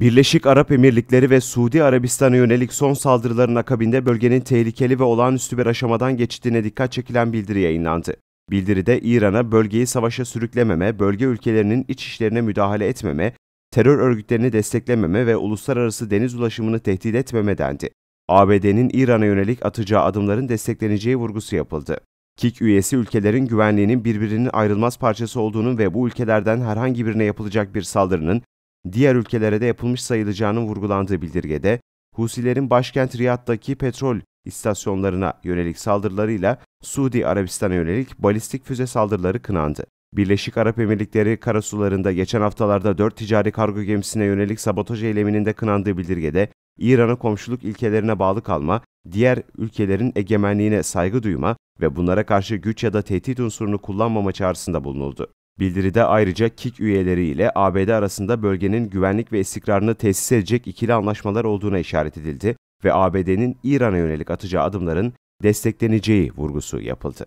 Birleşik Arap Emirlikleri ve Suudi Arabistan'a yönelik son saldırıların akabinde bölgenin tehlikeli ve olağanüstü bir aşamadan geçtiğine dikkat çekilen bildiri yayınlandı. Bildiride İran'a bölgeyi savaşa sürüklememe, bölge ülkelerinin iç işlerine müdahale etmeme, terör örgütlerini desteklememe ve uluslararası deniz ulaşımını tehdit etmeme dendi. ABD'nin İran'a yönelik atacağı adımların destekleneceği vurgusu yapıldı. KİK üyesi ülkelerin güvenliğinin birbirinin ayrılmaz parçası olduğunun ve bu ülkelerden herhangi birine yapılacak bir saldırının diğer ülkelere de yapılmış sayılacağının vurgulandığı bildirgede, Husilerin başkent Riyad'daki petrol istasyonlarına yönelik saldırılarıyla Suudi Arabistan'a yönelik balistik füze saldırıları kınandı. Birleşik Arap Emirlikleri karasularında geçen haftalarda 4 ticari kargo gemisine yönelik sabotaj eyleminin de kınandığı bildirgede İran'a komşuluk ilkelerine bağlı kalma, diğer ülkelerin egemenliğine saygı duyma ve bunlara karşı güç ya da tehdit unsurunu kullanmama çağrısında bulunuldu. Bildiride ayrıca KİK üyeleriyle ABD arasında bölgenin güvenlik ve istikrarını tesis edecek ikili anlaşmalar olduğuna işaret edildi ve ABD'nin İran'a yönelik atacağı adımların destekleneceği vurgusu yapıldı.